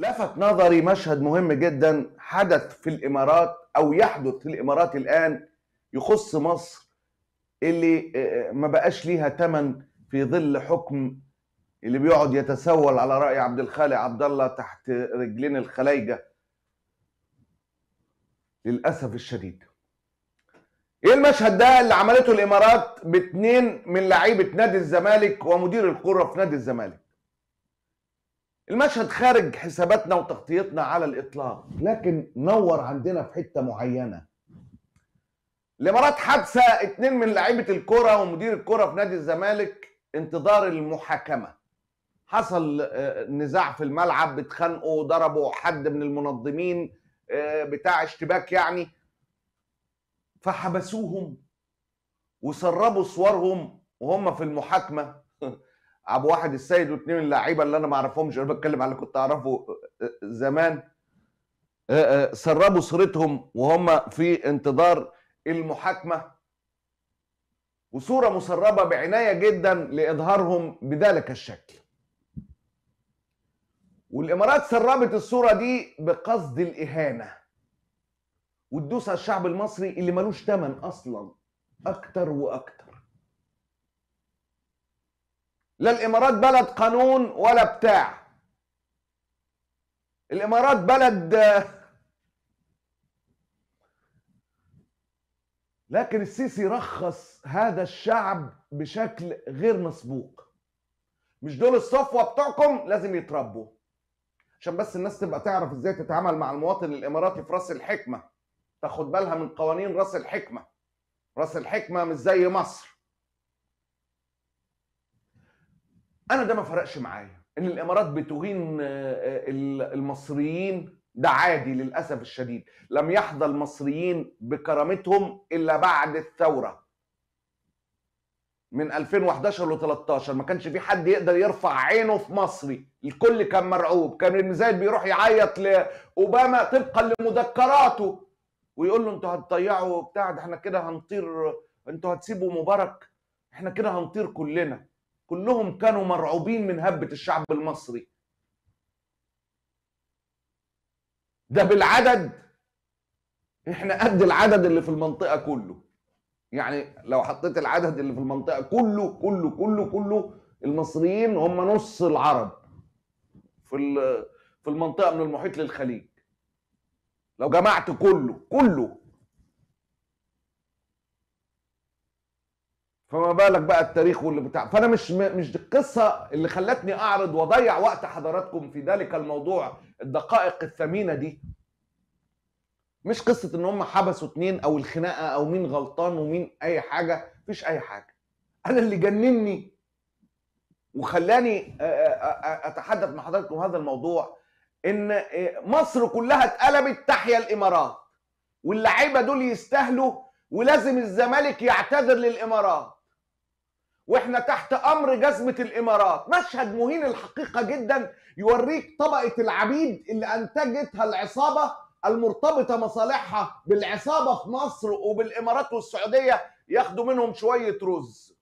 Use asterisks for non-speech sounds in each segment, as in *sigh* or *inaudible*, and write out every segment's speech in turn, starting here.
لفت نظري مشهد مهم جدا حدث في الامارات او يحدث في الامارات الان يخص مصر اللي آه، آه، ما بقاش ليها ثمن في ظل حكم اللي بيقعد يتسول على راي عبد الخالق عبد الله تحت رجلين الخلايجه للاسف الشديد ايه المشهد ده اللي عملته الامارات باتنين من لعيبه نادي الزمالك ومدير الكره في نادي الزمالك المشهد خارج حساباتنا وتغطيتنا على الاطلاق لكن نور عندنا في حته معينه الامارات حادثه اتنين من لعيبه الكره ومدير الكره في نادي الزمالك انتظار المحاكمه حصل آه، نزاع في الملعب اتخانقوا ضربوا حد من المنظمين آه، بتاع اشتباك يعني فحبسوهم وسربوا صورهم وهم في المحاكمه *laughs* ابو واحد السيد واثنين اللعيبه اللي انا ما اعرفهمش انا بتكلم على اللي كنت اعرفه أه، أه، زمان أه، سربوا صورتهم وهم في انتظار المحاكمه وصوره مسربه بعنايه جدا لاظهارهم بذلك الشكل والامارات سربت الصوره دي بقصد الاهانه وتدوس على الشعب المصري اللي ملوش ثمن اصلا اكتر واكتر لا الامارات بلد قانون ولا بتاع الامارات بلد لكن السيسي رخص هذا الشعب بشكل غير مسبوق مش دول الصفوه بتوعكم لازم يتربوا عشان بس الناس تبقى تعرف ازاي تتعامل مع المواطن الاماراتي في راس الحكمه تاخد بالها من قوانين راس الحكمه راس الحكمه مش زي مصر انا ده ما فرقش معايا ان الامارات بتهين آه، آه، المصريين ده عادي للاسف الشديد لم يحظى المصريين بكرامتهم الا بعد الثوره من 2011 ل 13 ما كانش في حد يقدر يرفع عينه في مصري الكل كان مرعوب كان المزايد زايد بيروح يعيط لاوباما طبقا لمذكراته ويقول له انتوا هتضيعوا بتاع ده احنا كده هنطير انتوا هتسيبوا مبارك احنا كده هنطير كلنا كلهم كانوا مرعوبين من هبة الشعب المصري ده بالعدد احنا قد العدد اللي في المنطقة كله يعني لو حطيت العدد اللي في المنطقة كله كله كله كله المصريين هم نص العرب في في المنطقة من المحيط للخليج لو جمعت كله كله فما بالك بقى التاريخ واللي بتاع فانا مش مش دي القصه اللي خلتني اعرض واضيع وقت حضراتكم في ذلك الموضوع الدقائق الثمينه دي مش قصه ان هم حبسوا اتنين او الخناقه او مين غلطان ومين اي حاجه مفيش اي حاجه انا اللي جنني وخلاني اتحدث مع حضراتكم هذا الموضوع ان مصر كلها اتقلبت تحيا الامارات واللعيبه دول يستاهلوا ولازم الزمالك يعتذر للامارات واحنا تحت امر جزمه الامارات مشهد مهين الحقيقه جدا يوريك طبقه العبيد اللي انتجتها العصابه المرتبطه مصالحها بالعصابه في مصر وبالامارات والسعوديه ياخدوا منهم شويه رز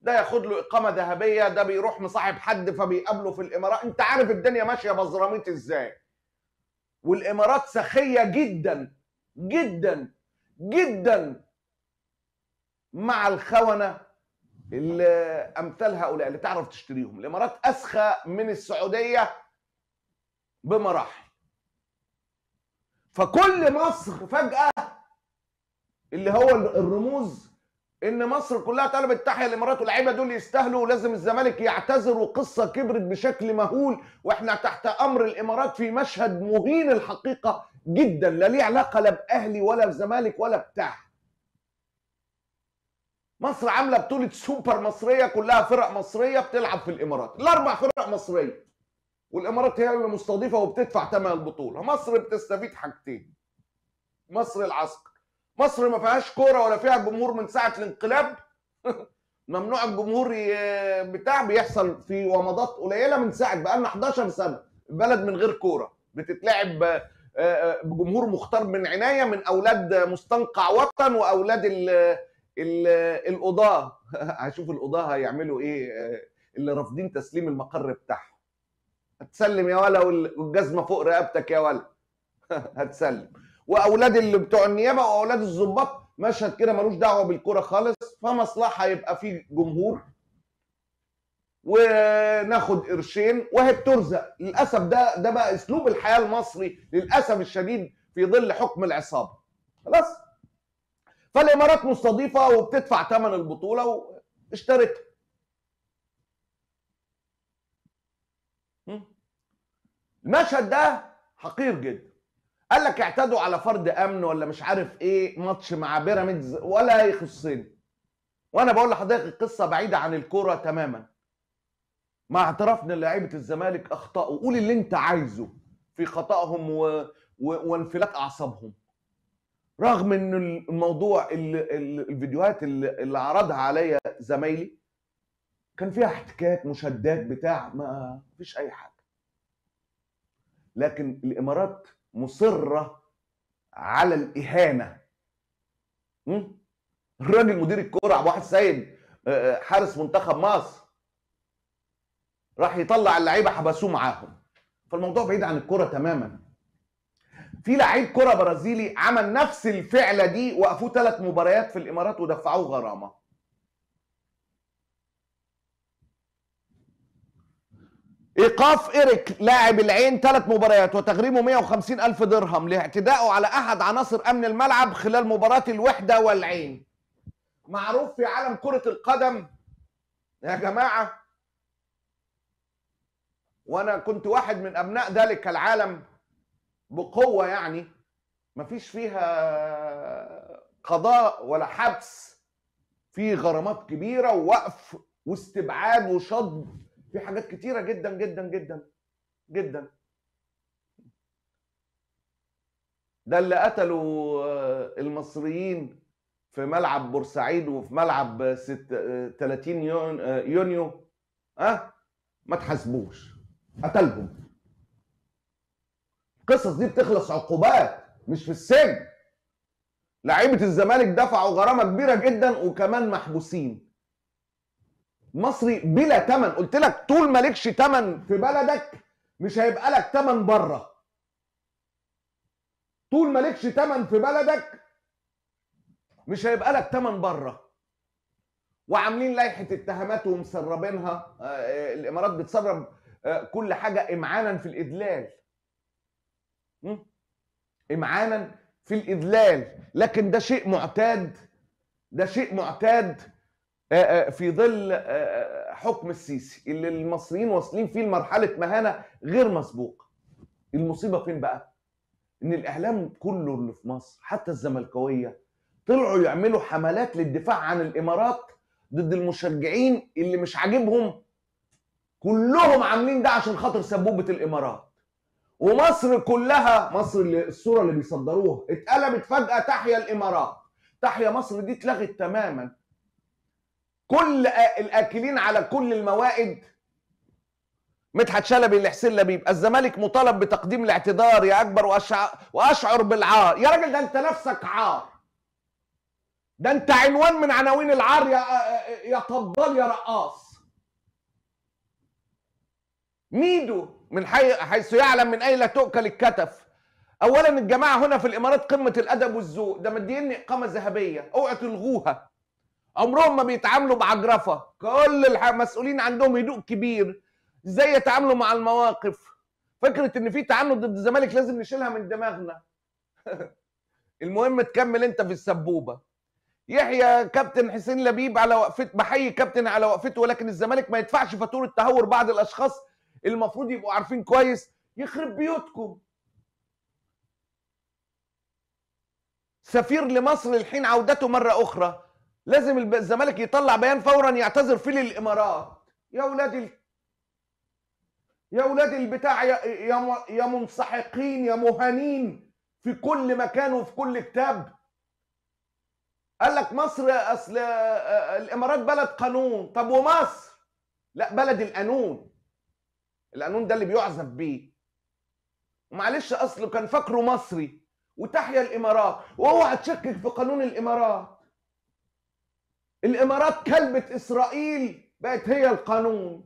ده ياخد له اقامه ذهبيه ده بيروح مصاحب حد فبيقابله في الامارات انت عارف الدنيا ماشيه بزراميط ازاي والامارات سخيه جدا جدا جدا مع الخونه اللي امثال هؤلاء اللي تعرف تشتريهم الامارات اسخى من السعوديه بمراحل فكل مصر فجاه اللي هو الرموز ان مصر كلها طلبت تحيا الامارات واللعيبه دول يستاهلوا ولازم الزمالك يعتذر وقصه كبرت بشكل مهول واحنا تحت امر الامارات في مشهد مهين الحقيقه جدا لا ليه علاقه لا باهلي ولا بزمالك ولا بتاع مصر عامله بطوله سوبر مصريه كلها فرق مصريه بتلعب في الامارات الاربع فرق مصريه والامارات هي اللي مستضيفه وبتدفع ثمن البطوله مصر بتستفيد حاجتين مصر العسكر مصر ما فيهاش كوره ولا فيها جمهور من ساعه الانقلاب *laughs* ممنوع الجمهور بتاع بيحصل في ومضات قليله من ساعه بقى لنا 11 سنه بلد من غير كوره بتتلعب آه، آه، بجمهور مختار من عنايه من اولاد مستنقع وطن واولاد القضاه *laughs* هشوف القضاه هيعملوا ايه آه، اللي رافضين تسليم المقر بتاعهم هتسلم يا ولا والجزمه فوق رقبتك يا ولا *laughs* هتسلم واولاد اللي بتوع النيابه واولاد الظباط مشهد كده ملوش دعوه بالكوره خالص فمصلحه يبقى في جمهور وناخد قرشين وهي بترزق للاسف ده ده بقى اسلوب الحياه المصري للاسف الشديد في ظل حكم العصابه خلاص فالامارات مستضيفه وبتدفع ثمن البطوله واشترتها المشهد ده حقير جدا قال لك اعتدوا على فرد امن ولا مش عارف ايه ماتش مع بيراميدز ولا يخصني وانا بقول لحضرتك القصه بعيده عن الكوره تماما مع اعترافنا لعيبه الزمالك اخطاوا قول اللي انت عايزه في خطأهم و... و... وانفلات اعصابهم رغم ان الموضوع الفيديوهات اللي عرضها عليا زمايلي كان فيها احتكاك مشادات بتاع ما فيش اي حاجه لكن الامارات مصره على الاهانه الراجل مدير الكوره عبد الواحد سيد آه، آه، حارس منتخب مصر راح يطلع اللعيبه حبسوه معاهم فالموضوع بعيد عن الكوره تماما في لعيب كره برازيلي عمل نفس الفعله دي وقفوه ثلاث مباريات في الامارات ودفعوه غرامه ايقاف ايريك لاعب العين ثلاث مباريات وتغريمه 150 الف درهم لاعتدائه على احد عناصر امن الملعب خلال مباراه الوحده والعين معروف في عالم كره القدم يا جماعه وانا كنت واحد من ابناء ذلك العالم بقوه يعني مفيش فيها قضاء ولا حبس في غرامات كبيره ووقف واستبعاد وشد في حاجات كتيره جدا جدا جدا جدا ده اللي قتلوا آه، المصريين في ملعب بورسعيد وفي ملعب 30 آه، آه، يونيو ها أه؟ ما تحاسبوش قتلهم القصص دي بتخلص عقوبات مش في السجن لعيبه الزمالك دفعوا غرامه كبيره جدا وكمان محبوسين مصري بلا تمن قلت لك طول ما لكش تمن في بلدك مش هيبقى لك تمن بره طول ما لكش تمن في بلدك مش هيبقى لك تمن بره وعاملين لائحه اتهامات ومسربينها آه، آه، الامارات بتسرب آه، كل حاجه امعانا في الادلال امعانا إيه في الاذلال لكن ده شيء معتاد ده شيء معتاد آه، آه، في ظل آه، حكم السيسي اللي المصريين واصلين فيه لمرحله مهانه غير مسبوقه المصيبه فين بقى ان الاعلام كله اللي في مصر حتى الزملكاويه طلعوا يعملوا حملات للدفاع عن الامارات ضد المشجعين اللي مش عاجبهم كلهم عاملين ده عشان خاطر سبوبه الامارات ومصر كلها مصر اللي الصوره اللي بيصدروها اتقلبت فجاه تحيا الامارات تحيا مصر دي اتلغت تماما كل الاكلين على كل الموائد مدحت شلبي لحسين لبيب الزمالك مطالب بتقديم الاعتذار يا اكبر واشعر بالعار يا راجل ده انت نفسك عار ده انت عنوان من عناوين العار يا يا طبال يا رقاص ميدو من حي... حيث يعلم من اين لا تؤكل الكتف اولا الجماعه هنا في الامارات قمه الادب والذوق ده مديني اقامه ذهبيه اوعى تلغوها عمرهم ما بيتعاملوا بعجرفه كل المسؤولين عندهم هدوء كبير ازاي يتعاملوا مع المواقف فكره ان في تعنت ضد الزمالك لازم نشيلها من دماغنا *laughs* المهم تكمل انت في السبوبه يحيى كابتن حسين لبيب على وقفه بحيي كابتن على وقفته ولكن الزمالك ما يدفعش فاتوره تهور بعض الاشخاص المفروض يبقوا عارفين كويس يخرب بيوتكم سفير لمصر الحين عودته مرة أخرى لازم الزمالك يطلع بيان فورا يعتذر فيه للإمارات يا أولاد ال... يا أولاد البتاع يا... يا... يا منسحقين يا مهانين في كل مكان وفي كل كتاب قال لك مصر أصل الإمارات بلد قانون طب ومصر لا بلد القانون القانون ده اللي بيعذب بيه معلش اصله كان فاكره مصري وتحيا الامارات واوعى تشكك في قانون الامارات الامارات كلبت اسرائيل بقت هي القانون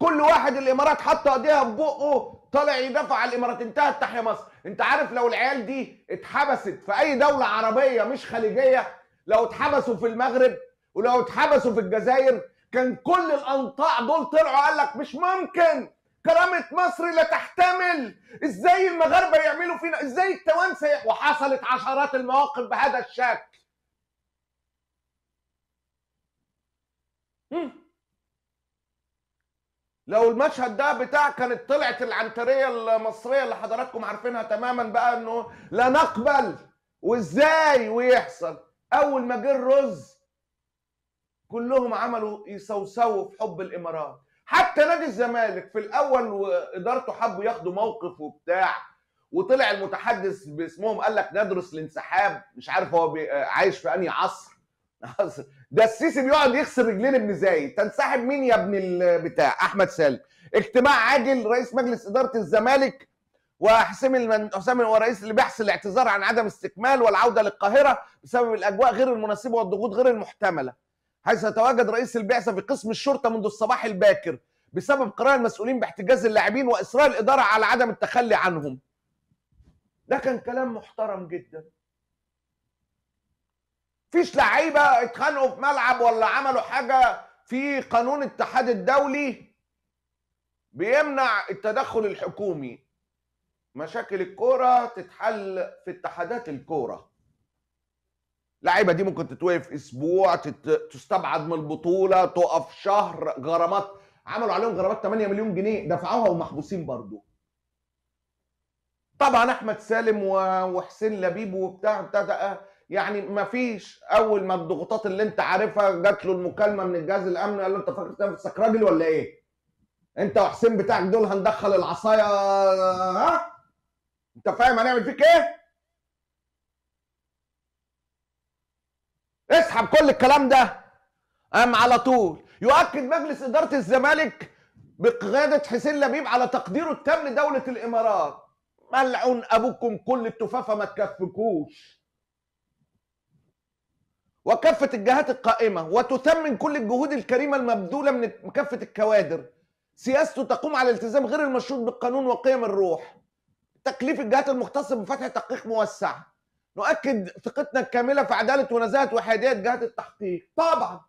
كل واحد الامارات حاطه ايديها في بقه طالع يدافع على الامارات انتهت تحيا مصر انت عارف لو العيال دي اتحبست في اي دوله عربيه مش خليجيه لو اتحبسوا في المغرب ولو اتحبسوا في الجزائر كان كل الانطاع دول طلعوا قال لك مش ممكن كرامة مصر لا تحتمل ازاي المغاربة يعملوا فينا ازاي التوانسة وحصلت عشرات المواقف بهذا الشكل لو المشهد ده بتاع كانت طلعت العنتريه المصريه اللي حضراتكم عارفينها تماما بقى انه لا نقبل وازاي ويحصل اول ما جه الرز كلهم عملوا يسوسوا في حب الامارات حتى نادي الزمالك في الاول وادارته حبوا ياخدوا موقف وبتاع وطلع المتحدث باسمهم قال لك ندرس الانسحاب مش عارف هو عايش في انهي عصر *laughs* ده السيسي بيقعد يغسل رجلين ابن زايد تنسحب مين يا ابن البتاع احمد سالم اجتماع عاجل رئيس مجلس اداره الزمالك وحسام المن... حسام هو رئيس اللي بيحصل الاعتذار عن عدم استكمال والعوده للقاهره بسبب الاجواء غير المناسبه والضغوط غير المحتمله حيث يتواجد رئيس البعثه في قسم الشرطه منذ الصباح الباكر بسبب قرار المسؤولين باحتجاز اللاعبين واصرار الاداره على عدم التخلي عنهم. ده كان كلام محترم جدا. فيش لعيبه اتخانقوا في ملعب ولا عملوا حاجه في قانون الاتحاد الدولي بيمنع التدخل الحكومي. مشاكل الكوره تتحل في اتحادات الكوره. اللعيبه دي ممكن تتوقف اسبوع تستبعد من البطوله تقف شهر غرامات عملوا عليهم غرامات 8 مليون جنيه دفعوها ومحبوسين برضه طبعا احمد سالم وحسين لبيب وبتاع بتاع آه، يعني ما فيش اول ما الضغوطات اللي انت عارفها جات له المكالمه من الجهاز الامني قال له انت فاكر نفسك راجل ولا ايه؟ انت وحسين بتاعك دول هندخل العصايه آه، ها؟ انت فاهم هنعمل فيك ايه؟ اسحب كل الكلام ده قام على طول يؤكد مجلس اداره الزمالك بقياده حسين لبيب على تقديره التام لدوله الامارات ملعون ابوكم كل التفافه ما تكفكوش وكافه الجهات القائمه وتثمن كل الجهود الكريمه المبذوله من كافه الكوادر سياسته تقوم على الالتزام غير المشروط بالقانون وقيم الروح تكليف الجهات المختصه بفتح تحقيق موسع نؤكد ثقتنا الكامله في عداله ونزاهه وحياديه جهات التحقيق طبعا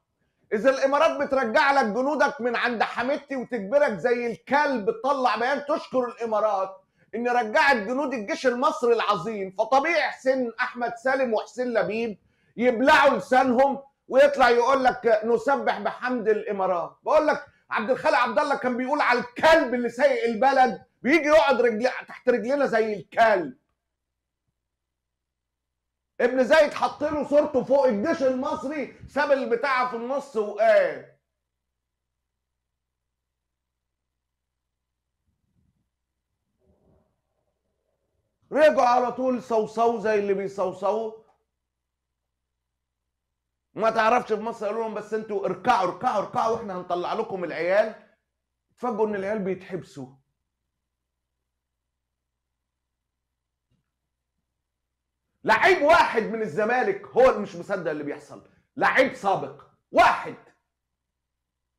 اذا الامارات بترجع لك جنودك من عند حميدتي وتجبرك زي الكلب تطلع بيان تشكر الامارات ان رجعت جنود الجيش المصري العظيم فطبيعي حسين احمد سالم وحسين لبيب يبلعوا لسانهم ويطلع يقول لك نسبح بحمد الامارات بقول لك عبد الخالق عبد الله كان بيقول على الكلب اللي سايق البلد بيجي يقعد رجل تحت رجلنا زي الكلب ابن زايد حط له صورته فوق الجيش المصري ساب البتاعه في النص وقال رجعوا على طول صوصو زي اللي بيصوصوا ما تعرفش في مصر قالوا لهم بس انتوا اركعوا اركعوا اركعوا واحنا هنطلع لكم العيال اتفاجئوا ان العيال بيتحبسوا لعيب واحد من الزمالك هو اللي مش مصدق اللي بيحصل لعيب سابق واحد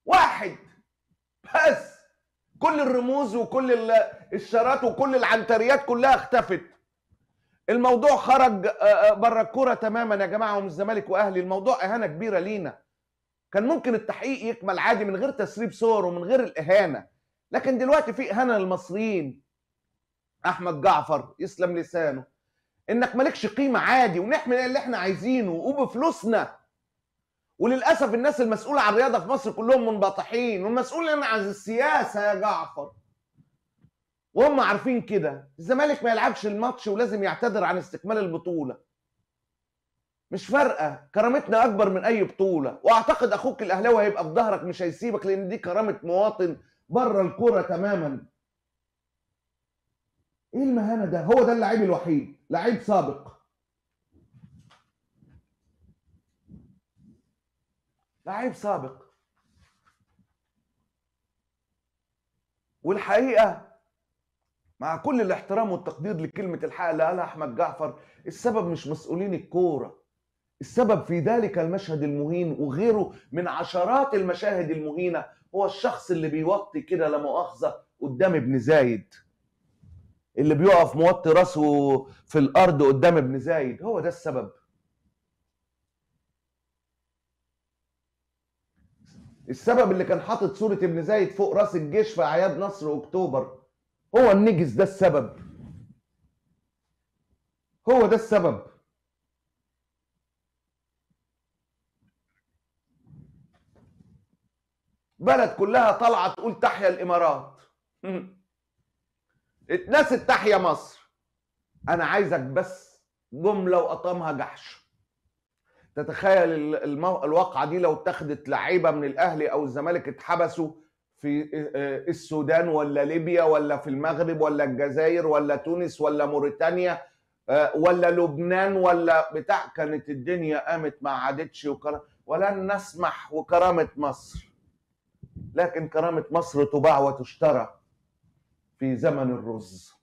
واحد بس كل الرموز وكل الشارات وكل العنتريات كلها اختفت الموضوع خرج آه، آه، بره الكوره تماما يا جماعه ومن الزمالك واهلي الموضوع اهانه كبيره لينا كان ممكن التحقيق يكمل عادي من غير تسريب صور ومن غير الاهانه لكن دلوقتي في اهانه للمصريين احمد جعفر يسلم لسانه انك مالكش قيمه عادي ونحمل اللي احنا عايزينه وبفلوسنا وللاسف الناس المسؤوله عن الرياضه في مصر كلهم منبطحين والمسؤول عن السياسه يا جعفر وهم عارفين كده الزمالك ما يلعبش الماتش ولازم يعتذر عن استكمال البطوله مش فارقه كرامتنا اكبر من اي بطوله واعتقد اخوك الاهلاوي هيبقى في ظهرك مش هيسيبك لان دي كرامه مواطن بره الكوره تماما ايه المهانه ده هو ده اللعيب الوحيد لعيب سابق لعيب سابق والحقيقه مع كل الاحترام والتقدير لكلمه الحق اللي قالها احمد جعفر السبب مش مسؤولين الكوره السبب في ذلك المشهد المهين وغيره من عشرات المشاهد المهينه هو الشخص اللي بيوطي كده لا مؤاخذه قدام ابن زايد اللي بيقف موطي راسه في الارض قدام ابن زايد هو ده السبب السبب اللي كان حاطط صوره ابن زايد فوق راس الجيش في اعياد نصر اكتوبر هو النجس ده السبب هو ده السبب بلد كلها طالعه تقول تحيا الامارات *laughs* اتنست تحيا مصر انا عايزك بس جمله وقطمها جحش تتخيل المو... الواقعه دي لو اتخذت لعيبه من الاهلي او الزمالك اتحبسوا في آه، آه، السودان ولا ليبيا ولا في المغرب ولا الجزائر ولا تونس ولا موريتانيا آه، ولا لبنان ولا بتاع كانت الدنيا قامت ما عادتش وكرا... ولن نسمح وكرامه مصر لكن كرامه مصر تباع وتشترى في زمن الرز